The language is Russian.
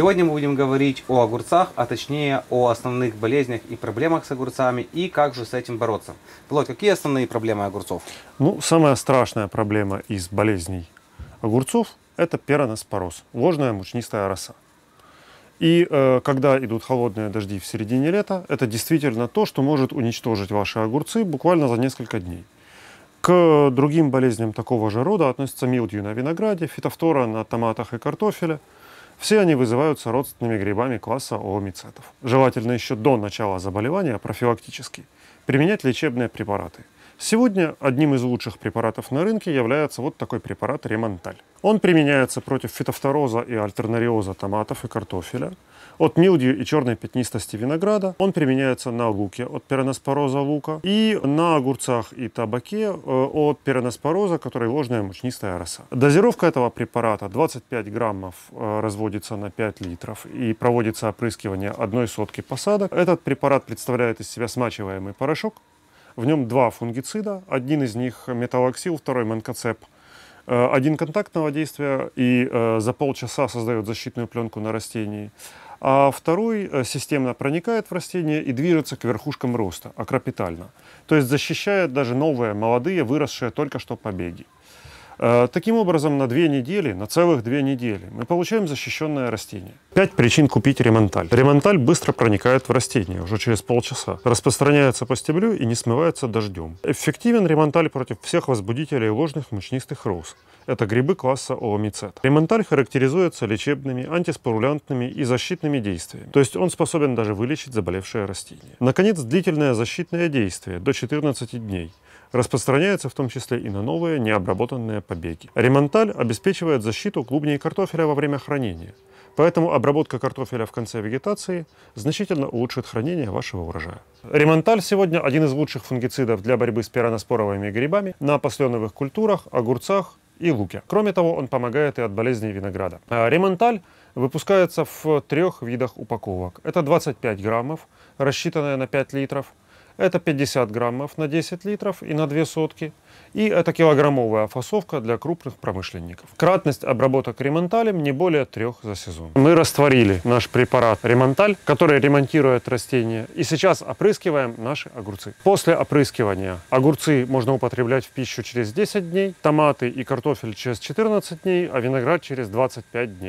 Сегодня мы будем говорить о огурцах, а точнее о основных болезнях и проблемах с огурцами и как же с этим бороться. Володь, какие основные проблемы огурцов? Ну, самая страшная проблема из болезней огурцов – это пероноспороз, ложная мучнистая роса. И э, когда идут холодные дожди в середине лета, это действительно то, что может уничтожить ваши огурцы буквально за несколько дней. К другим болезням такого же рода относятся милдью на винограде, фитофтора на томатах и картофеле – все они вызываются родственными грибами класса оомицетов. Желательно еще до начала заболевания профилактически применять лечебные препараты – Сегодня одним из лучших препаратов на рынке является вот такой препарат Ремонталь. Он применяется против фитофтороза и альтернариоза томатов и картофеля, от милдью и черной пятнистости винограда. Он применяется на луке от пероноспороза лука и на огурцах и табаке э, от пероноспороза, который ложная мучнистая роса. Дозировка этого препарата 25 граммов э, разводится на 5 литров и проводится опрыскивание одной сотки посадок. Этот препарат представляет из себя смачиваемый порошок, в нем два фунгицида, один из них металлоксил, второй манкоцеп. Э, один контактного действия и э, за полчаса создает защитную пленку на растении. А второй э, системно проникает в растение и движется к верхушкам роста, акропитально. То есть защищает даже новые, молодые, выросшие только что побеги. Э, таким образом, на две недели, на целых две недели мы получаем защищенное растение. Пять причин купить ремонталь. Ремонталь быстро проникает в растение, уже через полчаса. Распространяется по стеблю и не смывается дождем. Эффективен ремонталь против всех возбудителей ложных мучнистых роз. Это грибы класса оомицет. Ремонталь характеризуется лечебными, антиспорулянтными и защитными действиями. То есть он способен даже вылечить заболевшее растение. Наконец, длительное защитное действие до 14 дней. Распространяется в том числе и на новые необработанные побеги. Ремонталь обеспечивает защиту клубней картофеля во время хранения. Поэтому обработка картофеля в конце вегетации значительно улучшит хранение вашего урожая. Ремонталь сегодня один из лучших фунгицидов для борьбы с пираноспоровыми грибами на посленовых культурах, огурцах и луке. Кроме того, он помогает и от болезней винограда. А ремонталь выпускается в трех видах упаковок. Это 25 граммов, рассчитанная на 5 литров – это 50 граммов на 10 литров и на 2 сотки. И это килограммовая фасовка для крупных промышленников. Кратность обработок ремонталем не более трех за сезон. Мы растворили наш препарат ремонталь, который ремонтирует растения. И сейчас опрыскиваем наши огурцы. После опрыскивания огурцы можно употреблять в пищу через 10 дней, томаты и картофель через 14 дней, а виноград через 25 дней.